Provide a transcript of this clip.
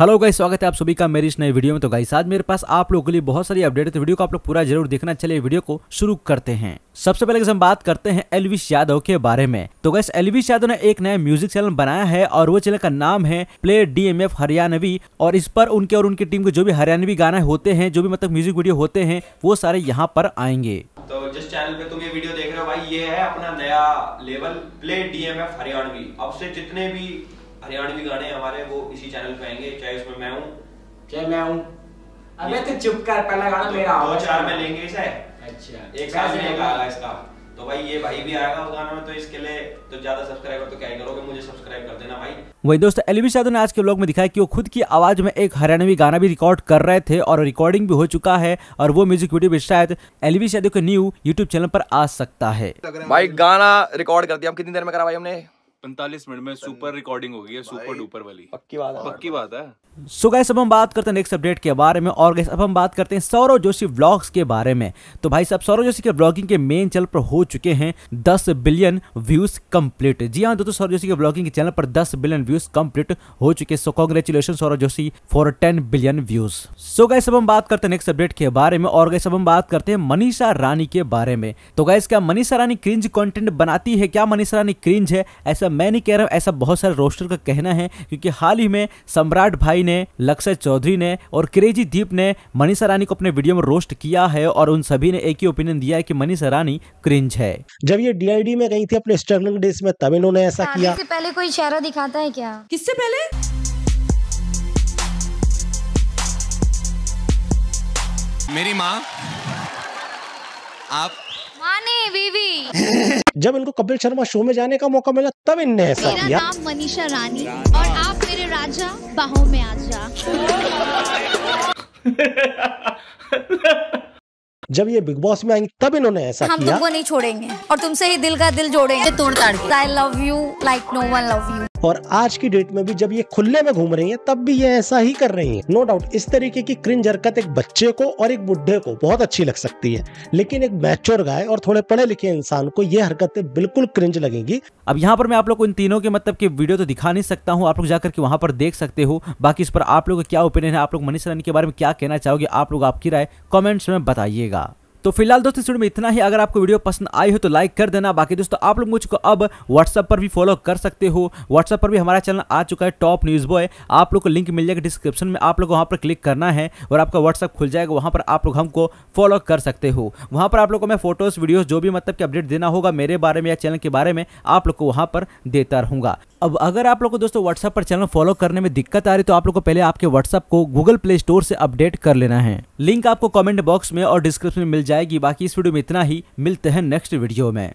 Hello guys स्वागत है आप सभी का मेरी इस नए वीडियो में तो गाइस आज मेरे पास आप लोगों के लिए बहुत सारी अपडेट है तो वीडियो को आप लोग पूरा जरूर देखना चलिए वीडियो को शुरू करते हैं सबसे पहले हम बात करते हैं एलविस यादव के बारे में तो गैस एलविस यादव ने एक नया म्यूजिक चैनल बनाया है और वो चैनल का नाम है प्ले डीएमएफ हरियाणवी और इस पर उनके और उनकी टीम के जो भी हरियाणवी गाना होते हैं जो भी मतलब म्यूजिक वीडियो होते हैं वो सारे यहाँ पर आएंगे तो जिस चैनल पे तुम ये वीडियो देख रहे हो भाई ये है अपना नया लेवल प्ले डीएमएफ हरियाणवी अब से जितने भी हरियाणवी गाने हमारे वो इसी चैनल पे आएंगे चाहे उसमें मैं हूँ चाहे मैं हूँ अबे तो चुप कर पहला गाना मेरा दो, दो चार में लेंगे इसे अच्छा एक साथ में आएगा इसका तो भाई ये भाई भी आएगा उस गाने में तो इसके लिए तो ज्यादा सब्सक्राइबर तो क्या ही करोगे मुझे सब्सक्राइब कर देना भाई वही दोस्तों एलवी साधु ने आज के ब्लॉग में दिखाया कि वो खुद की आवाज में एक हरियाणवी गाना भी रिकॉर्ड कर रहे थे और रिकॉर्डिंग भी हो चुका है और वो म्यूजिक वीडियो भी शायद एलवी साधु के न्यू यूट्यूब चैनल पर आ सकता है भाई गाना रिकॉर्ड कर दिया हम कितनी देर में करा भाई हमने पैंतालीस मिनट में सुपर रिकॉर्डिंग हो गई है सुपर डुपर वाली पक्की बात है पक्की बात है सो गाइस अब हम बात करते हैं नेक्स्ट अपडेट के बारे में और गाइस अब हम बात करते हैं सौरव जोशी व्लॉग्स के बारे में तो भाई साहब सौरव जोशी के ब्लॉगिंग के मेन चैनल पर हो चुके हैं 10 बिलियन व्यूज कंप्लीट जी हाँ दोस्तों सौरव जोशी के ब्लॉगिंग के चैनल पर 10 बिलियन व्यूज कंप्लीट हो चुके हैं so congratulation Saurav Joshi for ten billion views so guys अब हम बात करते हैं नेक्स्ट अपडेट के बारे में और गाइस अब हम बात करते हैं मनीषा रानी के बारे में तो गाइस क्या मनीषा रानी क्रिंज कॉन्टेंट बनाती है क्या मनीषा रानी क्रिंज है ऐसा मैं नहीं कह रहा हूँ ऐसा बहुत सारे रोस्टर का कहना है क्योंकि हाल ही में सम्राट भाई ने लक्ष्य चौधरी ने और क्रेजी दीप ने मनीषा रानी को अपने वीडियो में रोस्ट किया है और उन सभी ने एक ही ओपिनियन दिया है कि मनीषा रानी क्रिंज है जब ये डीआईडी में गई थी अपने स्ट्रगलिंग डेज में तब इन्होंने ऐसा किया पहले कोई चेहरा दिखाता है क्या किससे पहले मेरी माँ आप माने बीवी जब इनको कपिल शर्मा शो में जाने का मौका मिला तब इनने ऐसा मेरा किया नाम मनीषा रानी और आप मेरे राजा बाहों में आ जा जब ये बिग बॉस में आएंगे तब इन्होंने ऐसा हम किया। हम तुमको नहीं छोड़ेंगे और तुमसे ही दिल का दिल जोड़ेंगे तोड़ताड़ I love you like no one love you और आज की डेट में भी जब ये खुले में घूम रही है तब भी ये ऐसा ही कर रही है नो डाउट इस तरीके की क्रिंज हरकत एक बच्चे को और एक बुढ़े को बहुत अच्छी लग सकती है लेकिन एक मैच्योर गाय और थोड़े पढ़े लिखे इंसान को ये हरकतें बिल्कुल क्रिंज लगेंगी अब यहाँ पर मैं आप लोग को इन तीनों के मतलब की वीडियो तो दिखा नहीं सकता हूँ आप लोग जाकर के वहां पर देख सकते हो बाकी इस पर आप लोग का क्या ओपिनियन है आप लोग मनीष रानी के बारे में क्या कहना चाहोगे आप लोग आपकी राय कॉमेंट्स में बताइएगा तो फिलहाल दोस्तों वीडियो में इतना ही अगर आपको वीडियो पसंद आई हो तो लाइक कर देना बाकी दोस्तों आप लोग मुझको अब व्हाट्सअप पर भी फॉलो कर सकते हो व्हाट्सअप पर भी हमारा चैनल आ चुका है टॉप न्यूज़ बॉय आप लोग को लिंक मिल जाएगा डिस्क्रिप्शन में आप लोग वहाँ पर क्लिक करना है और आपका व्हाट्सअप खुल जाएगा वहाँ पर आप लोग हमको फॉलो कर सकते हो वहाँ पर आप लोग को मैं फोटोज़ वीडियोज़ जो भी मतलब कि अपडेट देना होगा मेरे बारे में या चैनल के बारे में आप लोग को वहाँ पर देता रहूँगा अब अगर आप लोग को दोस्तों व्हाट्सएप पर चैनल फॉलो करने में दिक्कत आ रही तो आप लोग को पहले आपके व्हाट्सएप को गूगल प्ले स्टोर से अपडेट कर लेना है लिंक आपको कमेंट बॉक्स में और डिस्क्रिप्शन में मिल जाएगी बाकी इस वीडियो में इतना ही मिलते हैं नेक्स्ट वीडियो में